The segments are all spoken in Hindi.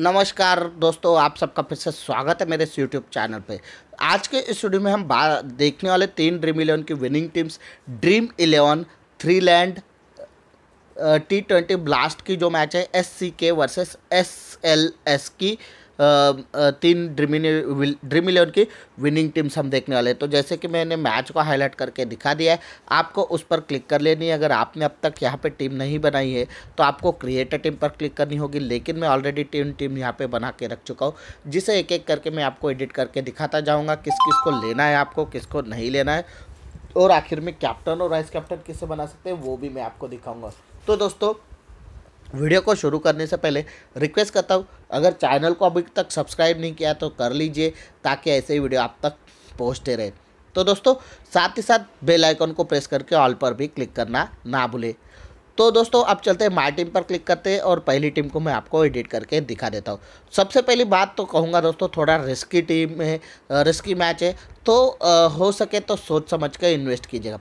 नमस्कार दोस्तों आप सबका फिर से स्वागत है मेरे इस यूट्यूब चैनल पे आज के इस वीडियो में हम बात देखने वाले तीन ड्रीम इलेवन की winning teams dream eleven three land T twenty blast की जो मैच है एस सी के वर्सेस एस एल एस की तीन ड्रीम ड्रीम इलेवन की विनिंग टीम्स हम देखने वाले हैं तो जैसे कि मैंने मैच को हाईलाइट करके दिखा दिया है आपको उस पर क्लिक कर लेनी है अगर आपने अब तक यहाँ पे टीम नहीं बनाई है तो आपको क्रिएटर टीम पर क्लिक करनी होगी लेकिन मैं ऑलरेडी टीम टीम यहाँ पे बना के रख चुका हूँ जिसे एक एक करके मैं आपको एडिट करके दिखाता जाऊँगा किस किस को लेना है आपको किसको नहीं लेना है और आखिर में कैप्टन और वाइस कैप्टन किससे बना सकते हैं वो भी मैं आपको दिखाऊँगा तो दोस्तों वीडियो को शुरू करने से पहले रिक्वेस्ट करता हूँ अगर चैनल को अभी तक सब्सक्राइब नहीं किया तो कर लीजिए ताकि ऐसे ही वीडियो आप तक पहुँचते रहे तो दोस्तों साथ ही साथ बेल आइकन को प्रेस करके ऑल पर भी क्लिक करना ना भूलें तो दोस्तों अब चलते हैं माई टीम पर क्लिक करते हैं और पहली टीम को मैं आपको एडिट करके दिखा देता हूँ सबसे पहली बात तो कहूँगा दोस्तों थोड़ा रिस्की टीम है रिस्की मैच है तो हो सके तो सोच समझ कर इन्वेस्ट कीजिएगा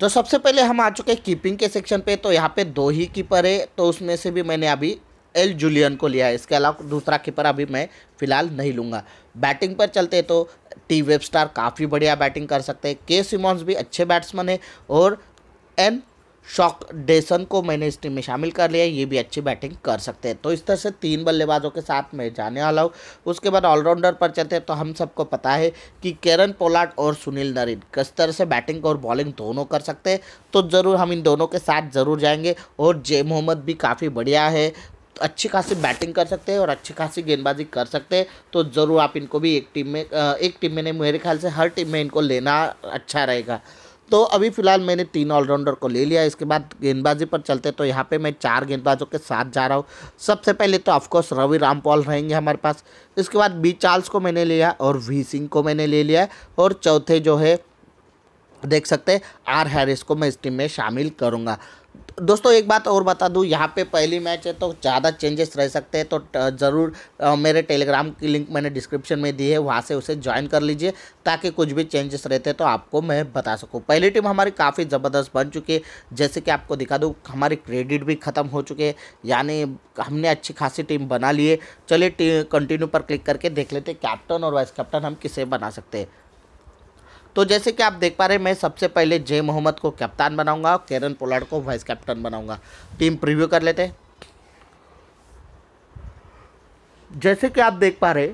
तो सबसे पहले हम आ चुके हैं कीपिंग के सेक्शन पे तो यहाँ पे दो ही कीपर है तो उसमें से भी मैंने अभी एल जूलियन को लिया है इसके अलावा दूसरा कीपर अभी मैं फिलहाल नहीं लूँगा बैटिंग पर चलते तो टी वेब स्टार काफ़ी बढ़िया बैटिंग कर सकते हैं के सिमॉन्स भी अच्छे बैट्समैन है और एन शॉक डेसन को मैंने इस टीम में शामिल कर लिया ये भी अच्छी बैटिंग कर सकते हैं तो इस तरह से तीन बल्लेबाजों के साथ मैं जाने वाला हूँ उसके बाद ऑलराउंडर पर चलते हैं तो हम सबको पता है कि केरन पोलाट और सुनील नरिन किस तरह से बैटिंग और बॉलिंग दोनों कर सकते हैं तो ज़रूर हम इन दोनों के साथ ज़रूर जाएंगे और जे मोहम्मद भी काफ़ी बढ़िया है तो अच्छी खासी बैटिंग कर सकते हैं और अच्छी खासी गेंदबाजी कर सकते हैं तो ज़रूर आप इनको भी एक टीम में एक टीम में नहीं मेरे ख्याल से हर टीम में इनको लेना अच्छा रहेगा तो अभी फिलहाल मैंने तीन ऑलराउंडर को ले लिया इसके बाद गेंदबाजी पर चलते तो यहाँ पे मैं चार गेंदबाजों के साथ जा रहा हूँ सबसे पहले तो ऑफकोर्स रवि रामपाल रहेंगे हमारे पास इसके बाद बी चार्ल्स को मैंने लिया और वी सिंह को मैंने ले लिया और चौथे जो है देख सकते हैं आर हैरिस को मैं इस टीम में शामिल करूँगा दोस्तों एक बात और बता दूँ यहाँ पे पहली मैच है तो ज़्यादा चेंजेस रह सकते हैं तो ज़रूर मेरे टेलीग्राम की लिंक मैंने डिस्क्रिप्शन में दी है वहाँ से उसे ज्वाइन कर लीजिए ताकि कुछ भी चेंजेस रहते हैं तो आपको मैं बता सकूँ पहली टीम हमारी काफ़ी ज़बरदस्त बन चुकी है जैसे कि आपको दिखा दूँ हमारे क्रेडिट भी ख़त्म हो चुके हैं यानी हमने अच्छी खासी टीम बना ली है चलिए कंटिन्यू पर क्लिक करके देख लेते कैप्टन और वाइस कैप्टन हम किसे बना सकते हैं तो जैसे कि आप देख पा रहे हैं मैं सबसे पहले जय मोहम्मद को कप्तान बनाऊंगा और केरन पोलार्ड को वाइस कैप्टन बनाऊंगा टीम प्रीव्यू कर लेते हैं जैसे कि आप देख पा रहे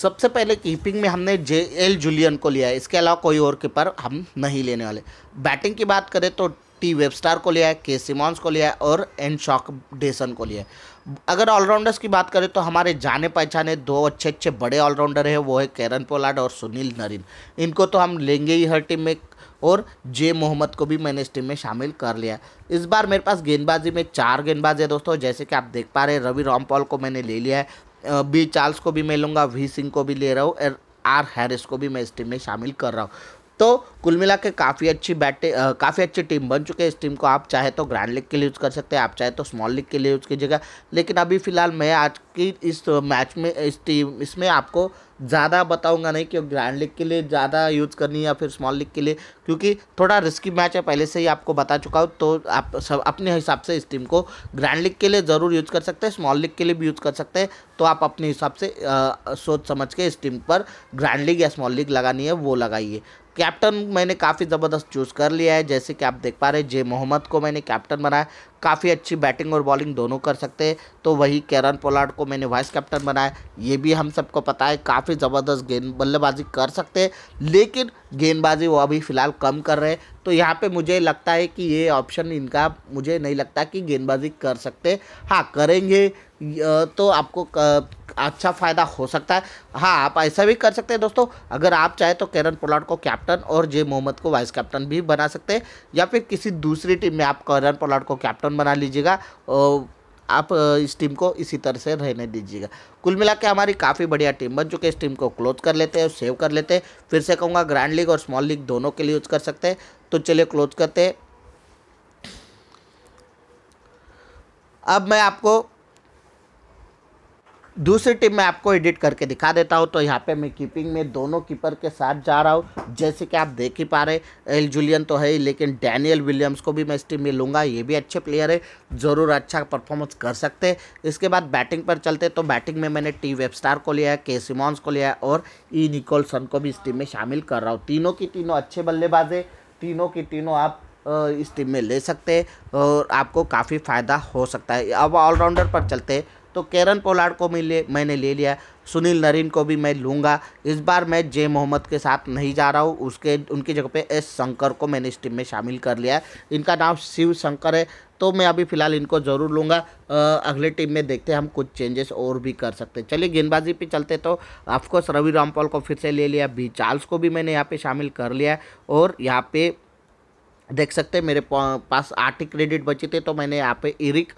सबसे पहले कीपिंग में हमने जे एल जूलियन को लिया है इसके अलावा कोई और कीपर हम नहीं लेने वाले बैटिंग की बात करें तो टी वेबस्टार को लिया है के सिमॉन्स को लिया है और एन शॉक डेसन को लिया है अगर ऑलराउंडर्स की बात करें तो हमारे जाने पहचाने दो अच्छे अच्छे बड़े ऑलराउंडर हैं वो है कैरन पोलाड और सुनील नरीन इनको तो हम लेंगे ही हर टीम में और जे मोहम्मद को भी मैंने इस टीम में शामिल कर लिया इस बार मेरे पास गेंदबाजी में चार गेंदबाज है दोस्तों जैसे कि आप देख पा रहे हैं रवि रामपॉल को मैंने ले लिया है बी चार्ल्स को भी मैं लूँगा वी सिंह को भी ले रहा हूँ आर हैरिस को भी मैं इस टीम में शामिल कर रहा हूँ तो कुल मिला के काफ़ी अच्छी बैटे काफ़ी अच्छी टीम बन चुकी है इस टीम को आप चाहे तो ग्रैंड लीग के लिए यूज़ कर सकते हैं आप चाहे तो स्मॉल लीग के लिए यूज़ कीजिएगा लेकिन अभी फ़िलहाल मैं आज की इस मैच में इस टीम इसमें आपको ज़्यादा बताऊंगा नहीं कि ग्रैंड लीग के लिए ज़्यादा यूज़ करनी है या फिर स्मॉल लीग के लिए क्योंकि थोड़ा रिस्की मैच है पहले से ही आपको बता चुका हूँ तो आप सब अपने हिसाब से इस टीम को ग्रैंड लीग के लिए ज़रूर यूज़ कर सकते हैं स्मॉल लीग के लिए भी यूज़ कर सकते हैं तो आप अपने हिसाब से आ, सोच समझ के इस टीम पर ग्रैंड लीग या स्मॉल लीग लगानी है वो लगाइए कैप्टन मैंने काफ़ी ज़बरदस्त चूज़ कर लिया है जैसे कि आप देख पा रहे हैं जे मोहम्मद को मैंने कैप्टन बनाया काफ़ी अच्छी बैटिंग और बॉलिंग दोनों कर सकते हैं तो वही कैरन पोलार्ड को मैंने वाइस कैप्टन बनाया ये भी हम सबको पता है काफ़ी ज़बरदस्त गेंद बल्लेबाजी कर सकते हैं लेकिन गेंदबाजी वो अभी फ़िलहाल कम कर रहे हैं तो यहाँ पे मुझे लगता है कि ये ऑप्शन इनका मुझे नहीं लगता कि गेंदबाजी कर सकते हाँ करेंगे तो आपको अच्छा फ़ायदा हो सकता है हाँ आप ऐसा भी कर सकते हैं दोस्तों अगर आप चाहे तो केरन पोलार्ड को कैप्टन और जे मोहम्मद को वाइस कैप्टन भी बना सकते हैं या फिर किसी दूसरी टीम में आप करन पोलार्ड को कैप्टन बना लीजिएगा आप इस टीम को इसी तरह से रहने दीजिएगा कुल मिला के हमारी काफ़ी बढ़िया टीम बन चुकी है इस टीम को क्लोज कर लेते हैं सेव कर लेते हैं फिर से कहूँगा ग्रैंड लीग और स्मॉल लीग दोनों के लिए यूज़ कर सकते हैं तो चलिए क्लोज करते हैं अब मैं आपको दूसरी टीम में आपको एडिट करके दिखा देता हूँ तो यहाँ पे मैं कीपिंग में दोनों कीपर के साथ जा रहा हूँ जैसे कि आप देख ही पा रहे एल जूलियन तो है ही लेकिन डैनियल विलियम्स को भी मैं इस टीम में लूँगा ये भी अच्छे प्लेयर है ज़रूर अच्छा परफॉर्मेंस कर सकते हैं इसके बाद बैटिंग पर चलते तो बैटिंग में मैंने टी वेब स्टार को लिया है के सिमॉन्स को लिया है और ई e निकोलसन को भी इस टीम में शामिल कर रहा हूँ तीनों की तीनों अच्छे बल्लेबाज है तीनों की तीनों आप इस टीम में ले सकते हैं और आपको काफ़ी फ़ायदा हो सकता है अब ऑलराउंडर पर चलते हैं तो केरन पोलार्ड को मिले मैंने ले लिया सुनील नरीन को भी मैं लूँगा इस बार मैं जे मोहम्मद के साथ नहीं जा रहा हूँ उसके उनकी जगह पे एस शंकर को मैंने इस टीम में शामिल कर लिया है इनका नाम शिव शंकर है तो मैं अभी फ़िलहाल इनको ज़रूर लूँगा अगले टीम में देखते हैं हम कुछ चेंजेस और भी कर सकते हैं चलिए गेंदबाजी पे चलते तो ऑफकोर्स रवि रामपाल को फिर से ले लिया बी चार्ल्स को भी मैंने यहाँ पर शामिल कर लिया और यहाँ पे देख सकते हैं मेरे पास आठ ही क्रेडिट बचे थे तो मैंने यहाँ पे इरिक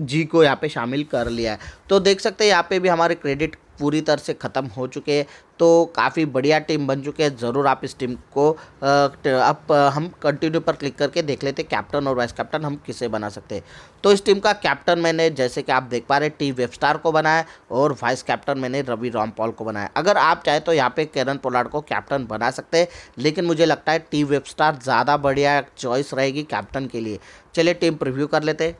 जी को यहाँ पे शामिल कर लिया है तो देख सकते हैं यहाँ पे भी हमारे क्रेडिट पूरी तरह से ख़त्म हो चुके हैं तो काफ़ी बढ़िया टीम बन चुके हैं ज़रूर आप इस टीम को अब हम कंटिन्यू पर क्लिक करके देख लेते हैं कैप्टन और वाइस कैप्टन हम किसे बना सकते हैं तो इस टीम का कैप्टन मैंने जैसे कि आप देख पा रहे टी वेबस्टार को बनाया और वाइस कैप्टन मैंने रवि रामपॉल को बनाया अगर आप चाहें तो यहाँ पे केरन पोलार्ड को कैप्टन बना सकते हैं लेकिन मुझे लगता है टी वेबस्टार ज़्यादा बढ़िया चॉइस रहेगी कैप्टन के लिए चलिए टीम प्रिव्यू कर लेते हैं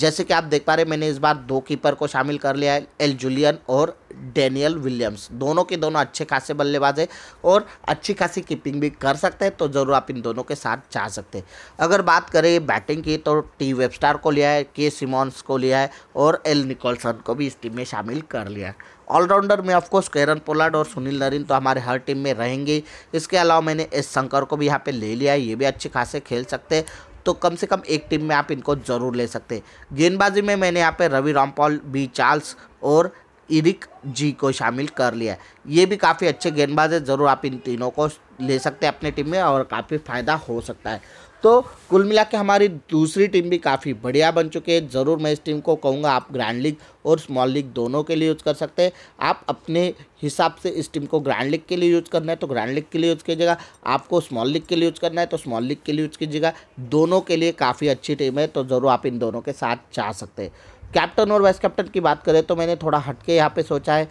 जैसे कि आप देख पा रहे मैंने इस बार दो कीपर को शामिल कर लिया है एल जुलियन और डेनियल विलियम्स दोनों के दोनों अच्छे खासे बल्लेबाज है और अच्छी खासी कीपिंग भी कर सकते हैं तो ज़रूर आप इन दोनों के साथ जा सकते हैं अगर बात करें बैटिंग की तो टी वेबस्टार को लिया है के सिमोन्स को लिया है और एल निकोलसन को भी इस टीम में शामिल कर लिया है ऑलराउंडर में ऑफकोर्स केरन पोलार्ड और सुनील नरिन तो हमारे हर टीम में रहेंगे इसके अलावा मैंने एस शंकर को भी यहाँ पे ले लिया है ये भी अच्छे खासे खेल सकते हैं तो कम से कम एक टीम में आप इनको ज़रूर ले सकते हैं गेंदबाजी में मैंने यहाँ पे रवि रामपॉल बी चार्ल्स और इरिक जी को शामिल कर लिया ये भी काफ़ी अच्छे गेंदबाज है ज़रूर आप इन तीनों को ले सकते हैं अपने टीम में और काफ़ी फ़ायदा हो सकता है तो कुल मिला के हमारी दूसरी टीम भी काफ़ी बढ़िया बन चुकी है ज़रूर मैं इस टीम को कहूँगा आप ग्रैंड लीग और स्मॉल लीग दोनों के लिए यूज़ कर सकते हैं आप अपने हिसाब से इस टीम को ग्रैंड लीग के लिए यूज़ करना है तो ग्रैंड लीग के लिए यूज़ कीजिएगा आपको स्मॉल लीग के लिए यूज़ करना है तो स्मॉल लीग के लिए यूज़ कीजिएगा दोनों के लिए काफ़ी अच्छी टीम है तो ज़रूर आप इन दोनों के साथ जा सकते हैं कैप्टन और वाइस कैप्टन की बात करें तो मैंने थोड़ा हटके यहाँ पर सोचा है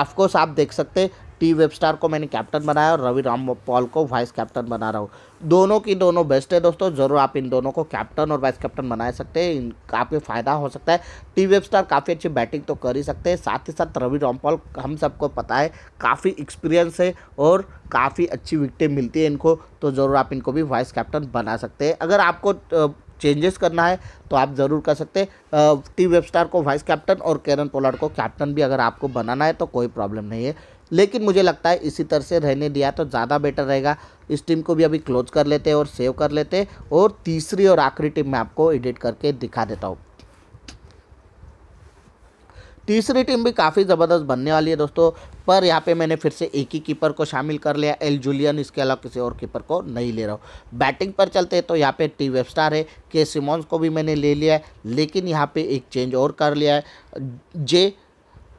ऑफकोर्स आप देख सकते टी वेबस्टार को मैंने कैप्टन बनाया और रवि राम पॉल को वाइस कैप्टन बना रहा हूँ दोनों की दोनों बेस्ट है दोस्तों ज़रूर आप इन दोनों को कैप्टन और वाइस कैप्टन बना सकते हैं इन काफ़ी फ़ायदा हो सकता है टी वेबस्टार काफ़ी अच्छी बैटिंग तो कर ही सकते हैं साथ ही साथ रवि रामपॉल हम सबको पता है काफ़ी एक्सपीरियंस है और काफ़ी अच्छी विकटें मिलती है इनको तो ज़रूर आप इनको भी वाइस कैप्टन बना सकते हैं अगर आपको चेंजेस करना है तो आप ज़रूर कर सकते हैं टी वेबस्टार को वाइस कैप्टन और केरन पोलार्ड को कैप्टन भी अगर आपको बनाना है तो कोई प्रॉब्लम नहीं है लेकिन मुझे लगता है इसी तरह से रहने दिया तो ज़्यादा बेटर रहेगा इस टीम को भी अभी क्लोज कर लेते और सेव कर लेते और तीसरी और आखिरी टीम मैं आपको एडिट करके दिखा देता हूँ तीसरी टीम भी काफ़ी ज़बरदस्त बनने वाली है दोस्तों पर यहाँ पे मैंने फिर से एक ही कीपर को शामिल कर लिया एल जूलियन इसके अलावा किसी और कीपर को नहीं ले रहा हूँ बैटिंग पर चलते हैं तो यहाँ पे टी वेब स्टार है के सिमोन्स को भी मैंने ले लिया है लेकिन यहाँ पे एक चेंज और कर लिया है जे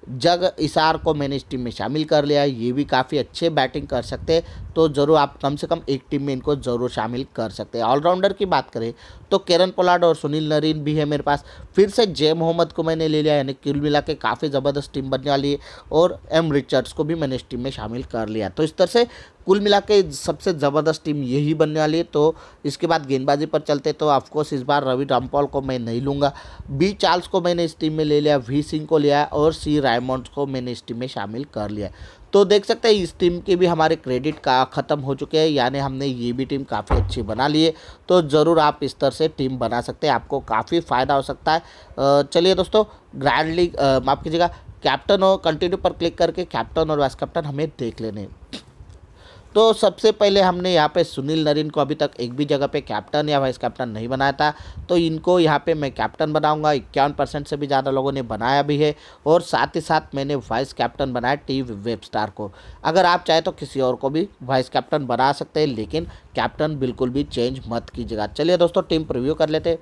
जग इसार को मैंने इस टीम में शामिल कर लिया ये भी काफ़ी अच्छे बैटिंग कर सकते हैं तो ज़रूर आप कम से कम एक टीम में इनको ज़रूर शामिल कर सकते हैं ऑलराउंडर की बात करें तो केरन पोलाड और सुनील नरीन भी है मेरे पास फिर से जे मोहम्मद को मैंने ले लिया यानी कुल मिला के काफ़ी ज़बरदस्त टीम बनने वाली है और एम रिचर्ड्स को भी मैंने इस टीम में शामिल कर लिया तो इस तरह से कुल मिला के सबसे ज़बरदस्त टीम यही बनने वाली है तो इसके बाद गेंदबाजी पर चलते तो ऑफकोर्स इस बार रवि रामपॉल को मैं नहीं लूँगा बी चार्ल्स को मैंने इस टीम में ले लिया वी सिंह को लिया और सी रायमंड को मैंने इस टीम में शामिल कर लिया तो देख सकते हैं इस टीम के भी हमारे क्रेडिट का ख़त्म हो चुके हैं यानी हमने ये भी टीम काफ़ी अच्छी बना ली है तो ज़रूर आप इस तरह से टीम बना सकते हैं आपको काफ़ी फ़ायदा हो सकता है चलिए दोस्तों ग्रैंड लीग माफ़ कीजिएगा कैप्टन और कंटिन्यू पर क्लिक करके कैप्टन और वाइस कैप्टन हमें देख लेने तो सबसे पहले हमने यहाँ पे सुनील नरीन को अभी तक एक भी जगह पे कैप्टन या वाइस कैप्टन नहीं बनाया था तो इनको यहाँ पे मैं कैप्टन बनाऊंगा इक्यावन परसेंट से भी ज़्यादा लोगों ने बनाया भी है और साथ ही साथ मैंने वाइस कैप्टन बनाया टी वेब स्टार को अगर आप चाहे तो किसी और को भी वाइस कैप्टन बना सकते हैं लेकिन कैप्टन बिल्कुल भी चेंज मत कीजिएगा चलिए दोस्तों टीम प्रिव्यू कर लेते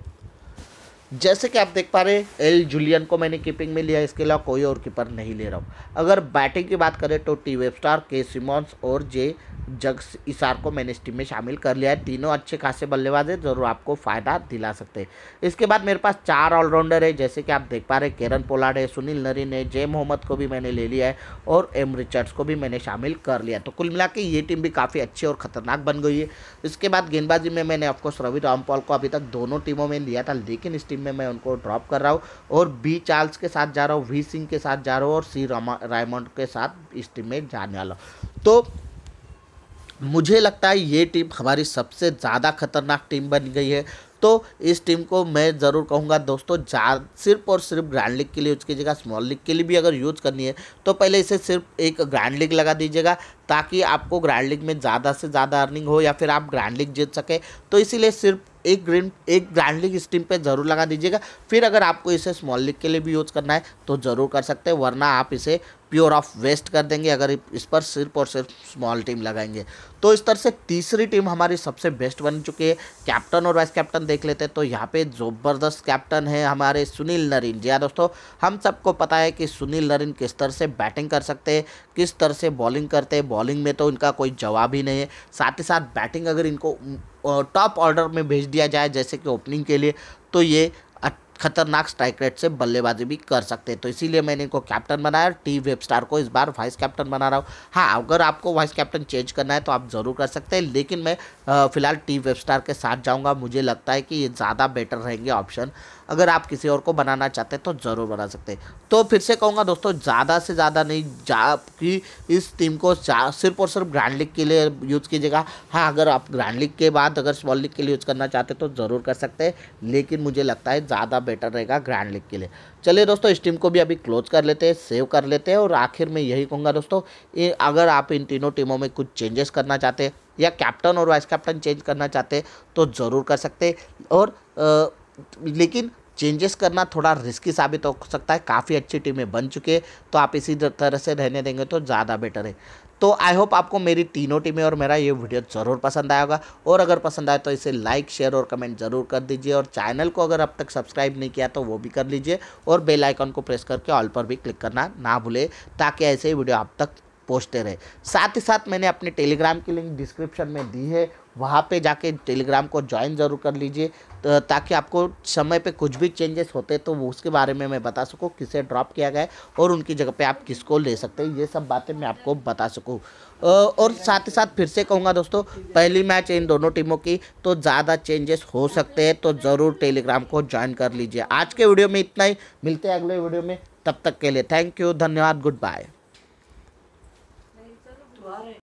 जैसे कि आप देख पा रहे एल जूलियन को मैंने कीपिंग में लिया इसके अलावा कोई और कीपर नहीं ले रहा हूँ अगर बैटिंग की बात करें तो टी वेबस्टार के सिमोन्स और जे जग्स इसार को मैंने इस टीम में शामिल कर लिया है तीनों अच्छे खासे बल्लेबाज है जरूर आपको फ़ायदा दिला सकते हैं इसके बाद मेरे पास चार ऑलराउंडर है जैसे कि आप देख पा रहे केरन पोलाड है सुनील नरीन है जय मोहम्मद को भी मैंने ले लिया है और एम रिचर्ड्स को भी मैंने शामिल कर लिया तो कुल मिला ये टीम भी काफ़ी अच्छी और ख़तरनाक बन गई है इसके बाद गेंदबाजी में मैंने ऑफकोर्स रवि रामपॉल को अभी तक दोनों टीमों में लिया था लेकिन इस टीम टीम में मैं उनको ड्रॉप कर रहा हूँ और बी चार्ल्स के साथ जा रहा हूँ वी सिंह के साथ जा रहा हूँ और सी रायमंड के साथ इस टीम में जाने वाला हूँ तो मुझे लगता है ये टीम हमारी सबसे ज़्यादा खतरनाक टीम बन गई है तो इस टीम को मैं ज़रूर कहूँगा दोस्तों जा सिर्फ और सिर्फ ग्रैंड लीग के लिए यूज़ कीजिएगा स्मॉल लीग के लिए भी अगर यूज़ करनी है तो पहले इसे सिर्फ एक ग्रैंड लीग लगा दीजिएगा ताकि आपको ग्रैंड लीग में ज़्यादा से ज़्यादा अर्निंग हो या फिर आप ग्रैंड लीग जीत सके तो इसीलिए सिर्फ एक ग्रीन एक ग्रैंड लीग स्टीम पे ज़रूर लगा दीजिएगा फिर अगर आपको इसे स्मॉल लीग के लिए भी यूज़ करना है तो ज़रूर कर सकते हैं वरना आप इसे प्योर ऑफ वेस्ट कर देंगे अगर इस पर सिर्फ और सिर्फ स्मॉल टीम लगाएंगे तो इस तरह से तीसरी टीम हमारी सबसे बेस्ट बन चुकी है कैप्टन और वाइस कैप्टन देख लेते हैं तो यहाँ पे ज़बरदस्त कैप्टन है हमारे सुनील नरीन जी हाँ दोस्तों हम सबको पता है कि सुनील नरीन किस तरह से बैटिंग कर सकते हैं किस तरह से बॉलिंग करते हैं बॉलिंग में तो इनका कोई जवाब ही नहीं है साथ ही साथ बैटिंग अगर इनको टॉप ऑर्डर में भेज दिया जाए जैसे कि ओपनिंग के लिए तो ये खतरनाक स्ट्राइक रेट से बल्लेबाजी भी कर सकते हैं तो इसीलिए मैंने इनको कैप्टन बनाया टी वेबस्टार को इस बार वाइस कैप्टन बना रहा हूँ हाँ अगर आपको वाइस कैप्टन चेंज करना है तो आप ज़रूर कर सकते हैं लेकिन मैं फ़िलहाल टी वेबस्टार के साथ जाऊँगा मुझे लगता है कि ये ज़्यादा बेटर रहेंगे ऑप्शन अगर आप किसी और को बनाना चाहते हैं तो ज़रूर बना सकते हैं तो फिर से कहूँगा दोस्तों ज़्यादा से ज़्यादा नहीं जा कि इस टीम को सिर्फ और सिर्फ ग्रैंड लीग के लिए यूज़ कीजिएगा हाँ अगर आप ग्रैंड लीग के बाद अगर स्मॉल लीग के लिए यूज़ करना चाहते तो ज़रूर कर सकते हैं लेकिन मुझे लगता है ज़्यादा बेटर रहेगा ग्रैंड लीग के लिए चलिए दोस्तों इस टीम को भी अभी क्लोज कर लेते हैं सेव कर लेते हैं और आखिर में यही कहूँगा दोस्तों अगर आप इन तीनों टीमों में कुछ चेंजेस करना चाहते हैं या कैप्टन और वाइस कैप्टन चेंज करना चाहते तो ज़रूर कर सकते और आ, लेकिन चेंजेस करना थोड़ा रिस्की साबित हो सकता है काफ़ी अच्छी टीमें बन चुके तो आप इसी तरह से रहने देंगे तो ज़्यादा बेटर है तो आई होप आपको मेरी तीनों टीमें और मेरा ये वीडियो ज़रूर पसंद आया होगा और अगर पसंद आए तो इसे लाइक शेयर और कमेंट ज़रूर कर दीजिए और चैनल को अगर अब तक सब्सक्राइब नहीं किया तो वो भी कर लीजिए और बेल आइकन को प्रेस करके ऑल पर भी क्लिक करना ना भूले ताकि ऐसे ही वीडियो आप तक पहुँचते रहे साथ ही साथ मैंने अपने टेलीग्राम की लिंक डिस्क्रिप्शन में दी है वहाँ पे जाके टेलीग्राम को ज्वाइन ज़रूर कर लीजिए तो ताकि आपको समय पे कुछ भी चेंजेस होते तो वो उसके बारे में मैं बता सकूँ किसे ड्रॉप किया गया और उनकी जगह पे आप किसको ले सकते हैं ये सब बातें मैं आपको बता सकूँ और साथ ही साथ फिर से कहूँगा दोस्तों पहली मैच इन दोनों टीमों की तो ज़्यादा चेंजेस हो सकते हैं तो ज़रूर टेलीग्राम को ज्वाइन कर लीजिए आज के वीडियो में इतना ही मिलते हैं अगले वीडियो में तब तक के लिए थैंक यू धन्यवाद गुड बाय